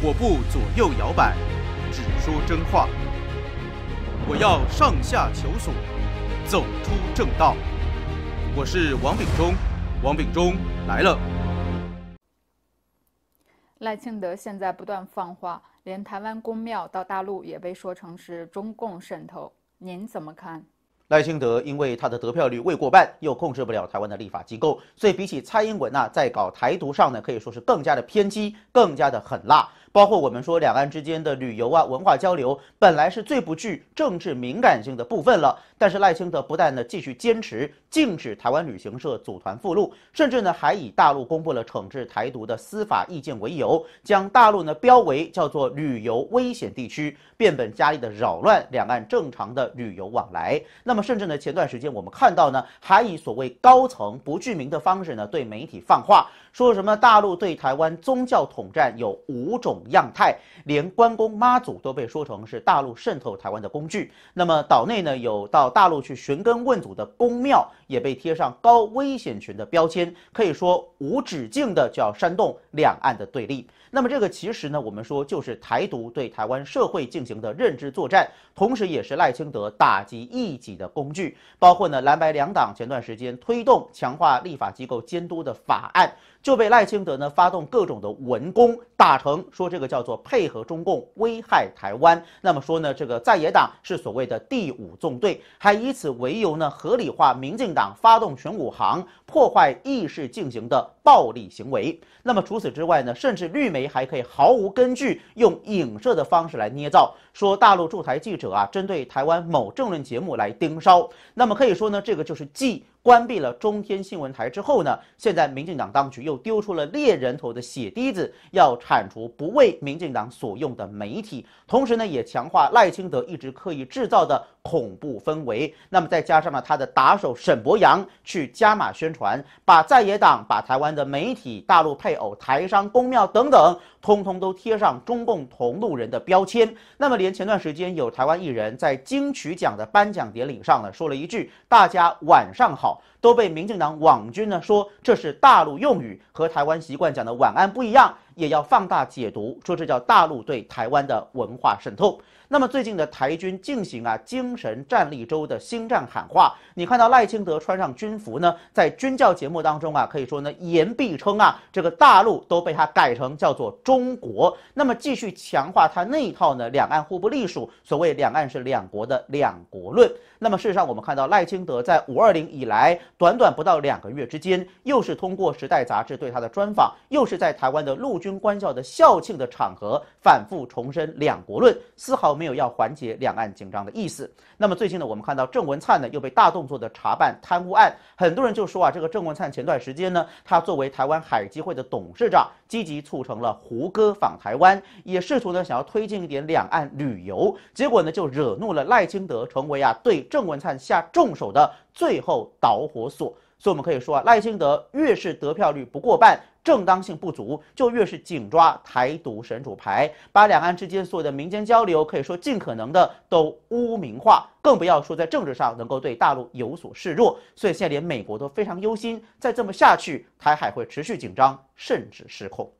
我不左右摇摆，只说真话。我要上下求索，走出正道。我是王炳忠，王炳忠来了。赖清德现在不断放话，连台湾公庙到大陆也被说成是中共渗透，您怎么看？赖清德因为他的得票率未过半，又控制不了台湾的立法机构，所以比起蔡英文呐，在搞台独上呢，可以说是更加的偏激，更加的狠辣。包括我们说两岸之间的旅游啊、文化交流，本来是最不具政治敏感性的部分了，但是赖清德不但呢继续坚持禁止台湾旅行社组团赴陆，甚至呢还以大陆公布了惩治台独的司法意见为由，将大陆呢标为叫做旅游危险地区，变本加厉的扰乱两岸正常的旅游往来。那么么，甚至呢，前段时间我们看到呢，还以所谓高层不具名的方式呢，对媒体放话。说什么大陆对台湾宗教统战有五种样态，连关公妈祖都被说成是大陆渗透台湾的工具。那么岛内呢，有到大陆去寻根问祖的宫庙，也被贴上高危险群的标签，可以说无止境的叫煽动两岸的对立。那么这个其实呢，我们说就是台独对台湾社会进行的认知作战，同时也是赖清德打击异己的工具。包括呢，蓝白两党前段时间推动强化立法机构监督的法案。就被赖清德呢发动各种的文攻，打成说这个叫做配合中共危害台湾。那么说呢，这个在野党是所谓的第五纵队，还以此为由呢合理化民进党发动全武行破坏议事进行的暴力行为。那么除此之外呢，甚至绿媒还可以毫无根据用影射的方式来捏造，说大陆驻台记者啊针对台湾某政论节目来盯梢。那么可以说呢，这个就是既。关闭了中天新闻台之后呢，现在民进党当局又丢出了猎人头的血滴子，要铲除不为民进党所用的媒体，同时呢，也强化赖清德一直刻意制造的恐怖氛围。那么再加上呢，他的打手沈博阳去加码宣传，把在野党、把台湾的媒体、大陆配偶、台商、公庙等等，通通都贴上中共同路人的标签。那么连前段时间有台湾艺人在金曲奖的颁奖典礼上呢，说了一句：“大家晚上好。”都被民进党网军呢说这是大陆用语和台湾习惯讲的晚安不一样，也要放大解读，说这叫大陆对台湾的文化渗透。那么最近的台军进行啊精神战力周的星战喊话，你看到赖清德穿上军服呢，在军教节目当中啊，可以说呢言必称啊这个大陆都被他改成叫做中国，那么继续强化他那一套呢两岸互不隶属，所谓两岸是两国的两国论。那么事实上我们看到赖清德在五二零以来短短不到两个月之间，又是通过《时代》杂志对他的专访，又是在台湾的陆军官校的校庆的场合反复重申两国论，丝毫。没有要缓解两岸紧张的意思。那么最近呢，我们看到郑文灿呢又被大动作的查办贪污案，很多人就说啊，这个郑文灿前段时间呢，他作为台湾海基会的董事长，积极促成了胡歌访台湾，也试图呢想要推进一点两岸旅游，结果呢就惹怒了赖清德，成为啊对郑文灿下重手的最后导火索。所以我们可以说啊，赖清德越是得票率不过半。正当性不足，就越是紧抓台独神主牌，把两岸之间所有的民间交流可以说尽可能的都污名化，更不要说在政治上能够对大陆有所示弱。所以现在连美国都非常忧心，再这么下去，台海会持续紧张甚至失控。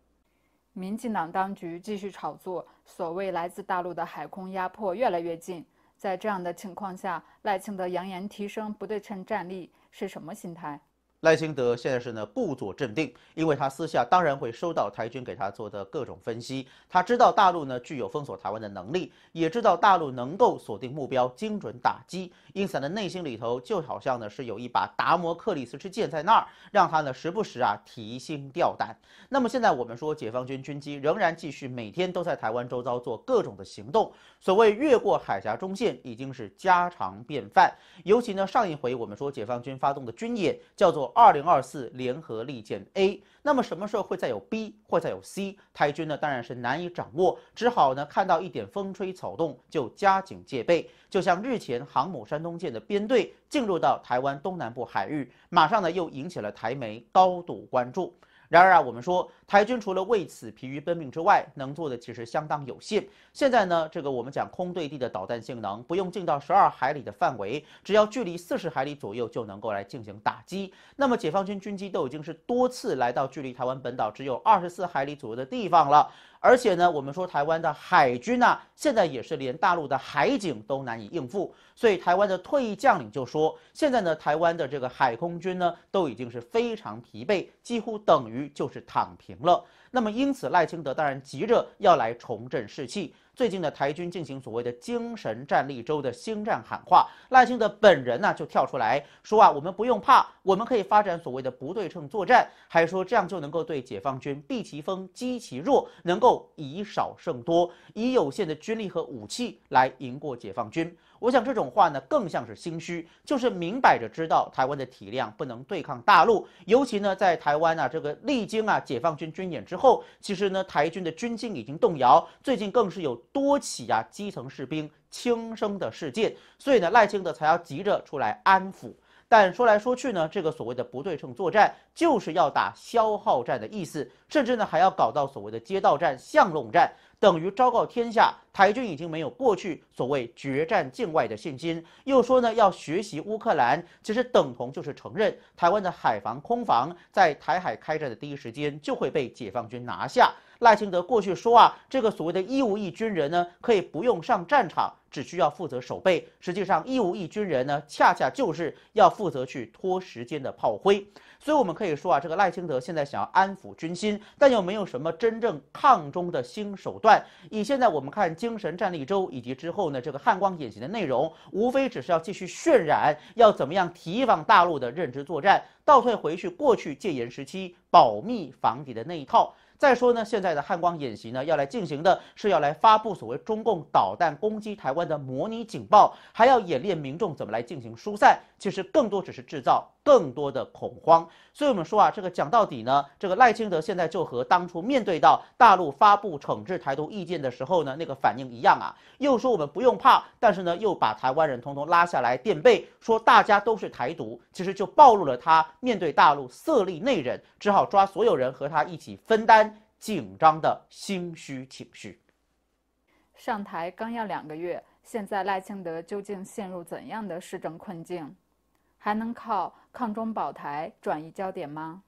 民进党当局继续炒作所谓来自大陆的海空压迫越来越近，在这样的情况下，赖清德扬言提升不对称战力是什么心态？赖清德现在是呢故作镇定，因为他私下当然会收到台军给他做的各种分析，他知道大陆呢具有封锁台湾的能力，也知道大陆能够锁定目标精准打击。因此呢内心里头就好像呢是有一把达摩克里斯之剑在那儿，让他呢时不时啊提心吊胆。那么现在我们说解放军军机仍然继续每天都在台湾周遭做各种的行动，所谓越过海峡中线已经是家常便饭。尤其呢上一回我们说解放军发动的军演叫做。二零二四联合利剑 A，那么什么时候会再有 B，会再有 C？台军呢，当然是难以掌握，只好呢看到一点风吹草动就加紧戒备。就像日前航母山东舰的编队进入到台湾东南部海域，马上呢又引起了台媒高度关注。然而啊，我们说台军除了为此疲于奔命之外，能做的其实相当有限。现在呢，这个我们讲空对地的导弹性能，不用进到十二海里的范围，只要距离四十海里左右就能够来进行打击。那么解放军军机都已经是多次来到距离台湾本岛只有二十四海里左右的地方了。而且呢，我们说台湾的海军呢，现在也是连大陆的海警都难以应付，所以台湾的退役将领就说，现在呢，台湾的这个海空军呢，都已经是非常疲惫，几乎等于就是躺平了。那么因此，赖清德当然急着要来重振士气。最近的台军进行所谓的精神战力周的星战喊话，赖清德本人呢就跳出来说啊，我们不用怕，我们可以发展所谓的不对称作战，还说这样就能够对解放军避其锋、击其弱，能够以少胜多，以有限的军力和武器来赢过解放军。我想这种话呢，更像是心虚，就是明摆着知道台湾的体量不能对抗大陆，尤其呢在台湾啊这个历经啊解放军军演之后，其实呢台军的军心已经动摇，最近更是有多起啊基层士兵轻生的事件，所以呢赖清德才要急着出来安抚。但说来说去呢，这个所谓的不对称作战，就是要打消耗战的意思，甚至呢还要搞到所谓的街道战、巷弄战。等于昭告天下，台军已经没有过去所谓决战境外的信心。又说呢，要学习乌克兰，其实等同就是承认台湾的海防、空防，在台海开战的第一时间就会被解放军拿下。赖清德过去说啊，这个所谓的义务役军人呢，可以不用上战场，只需要负责守备。实际上，义务役军人呢，恰恰就是要负责去拖时间的炮灰。所以，我们可以说啊，这个赖清德现在想要安抚军心，但又没有什么真正抗中的新手段。以现在我们看精神战力周，以及之后呢这个汉光演习的内容，无非只是要继续渲染，要怎么样提防大陆的认知作战，倒退回去过去戒严时期保密防敌的那一套。再说呢，现在的汉光演习呢，要来进行的是要来发布所谓中共导弹攻击台湾的模拟警报，还要演练民众怎么来进行疏散。其实更多只是制造更多的恐慌。所以我们说啊，这个讲到底呢，这个赖清德现在就和当初面对到大陆发布惩治台独意见的时候呢，那个反应一样啊，又说我们不用怕，但是呢，又把台湾人统统拉下来垫背，说大家都是台独，其实就暴露了他面对大陆色厉内荏，只好抓所有人和他一起分担。紧张的心虚情绪。上台刚要两个月，现在赖清德究竟陷入怎样的市政困境？还能靠抗中保台转移焦点吗？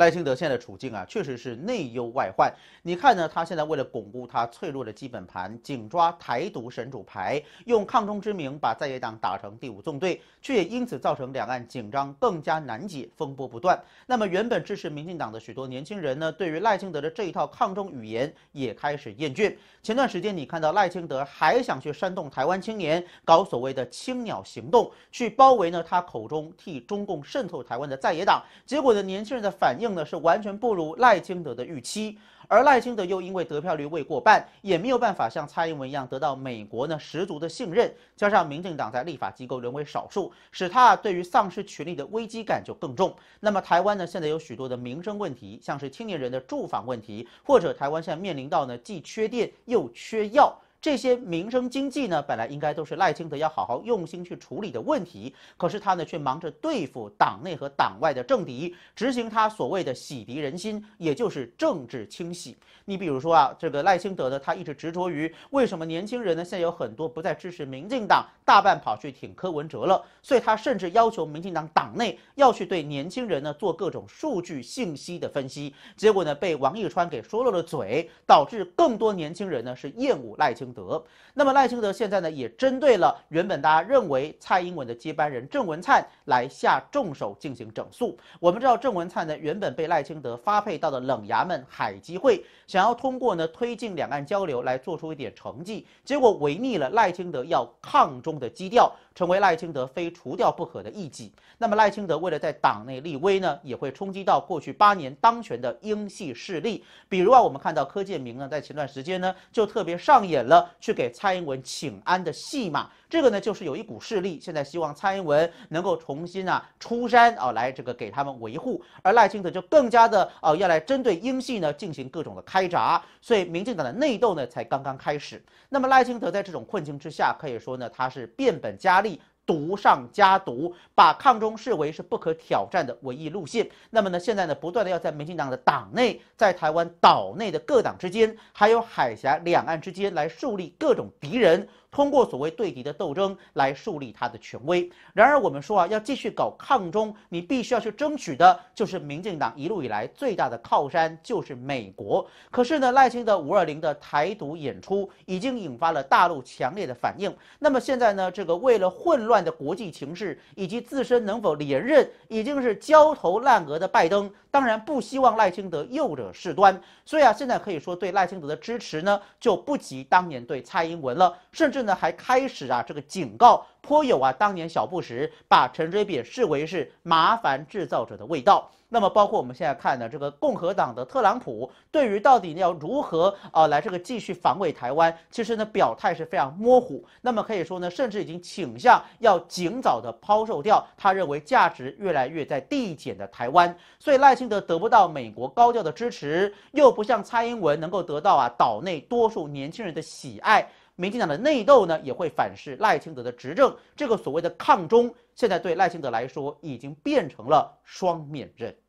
赖清德现在的处境啊，确实是内忧外患。你看呢，他现在为了巩固他脆弱的基本盘，紧抓台独神主牌，用抗中之名把在野党打成第五纵队，却也因此造成两岸紧张更加难解，风波不断。那么，原本支持民进党的许多年轻人呢，对于赖清德的这一套抗中语言也开始厌倦。前段时间，你看到赖清德还想去煽动台湾青年搞所谓的青鸟行动，去包围呢他口中替中共渗透台湾的在野党，结果呢，年轻人的反应。是完全不如赖清德的预期，而赖清德又因为得票率未过半，也没有办法像蔡英文一样得到美国呢十足的信任，加上民进党在立法机构沦为少数，使他啊对于丧失权力的危机感就更重。那么台湾呢现在有许多的民生问题，像是青年人的住房问题，或者台湾现在面临到呢既缺电又缺药。这些民生经济呢，本来应该都是赖清德要好好用心去处理的问题，可是他呢却忙着对付党内和党外的政敌，执行他所谓的“洗涤人心”，也就是政治清洗。你比如说啊，这个赖清德呢，他一直执着于为什么年轻人呢现在有很多不再支持民进党，大半跑去挺柯文哲了，所以他甚至要求民进党党内要去对年轻人呢做各种数据信息的分析，结果呢被王毅川给说漏了嘴，导致更多年轻人呢是厌恶赖清。德，那么赖清德现在呢，也针对了原本大家认为蔡英文的接班人郑文灿来下重手进行整肃。我们知道郑文灿呢，原本被赖清德发配到的冷衙门海基会，想要通过呢推进两岸交流来做出一点成绩，结果违逆了赖清德要抗中的基调，成为赖清德非除掉不可的异己。那么赖清德为了在党内立威呢，也会冲击到过去八年当权的英系势力，比如啊，我们看到柯建明呢，在前段时间呢，就特别上演了。去给蔡英文请安的戏码，这个呢就是有一股势力现在希望蔡英文能够重新啊出山啊来这个给他们维护，而赖清德就更加的啊要来针对英系呢进行各种的开闸，所以民进党的内斗呢才刚刚开始。那么赖清德在这种困境之下，可以说呢他是变本加厉。毒上加毒，把抗中视为是不可挑战的唯一路线。那么呢，现在呢，不断的要在民进党的党内，在台湾岛内的各党之间，还有海峡两岸之间，来树立各种敌人。通过所谓对敌的斗争来树立他的权威。然而，我们说啊，要继续搞抗中，你必须要去争取的就是民进党一路以来最大的靠山就是美国。可是呢，赖清德五二零的台独演出已经引发了大陆强烈的反应。那么现在呢，这个为了混乱的国际情势以及自身能否连任已经是焦头烂额的拜登，当然不希望赖清德又惹事端。所以啊，现在可以说对赖清德的支持呢，就不及当年对蔡英文了，甚至。至呢还开始啊，这个警告颇有啊，当年小布什把陈水扁视为是麻烦制造者的味道。那么，包括我们现在看的这个共和党的特朗普，对于到底要如何啊来这个继续防卫台湾，其实呢表态是非常模糊。那么可以说呢，甚至已经倾向要尽早的抛售掉他认为价值越来越在递减的台湾。所以赖清德得不到美国高调的支持，又不像蔡英文能够得到啊岛内多数年轻人的喜爱。民进党的内斗呢，也会反噬赖清德的执政。这个所谓的抗中，现在对赖清德来说，已经变成了双面刃。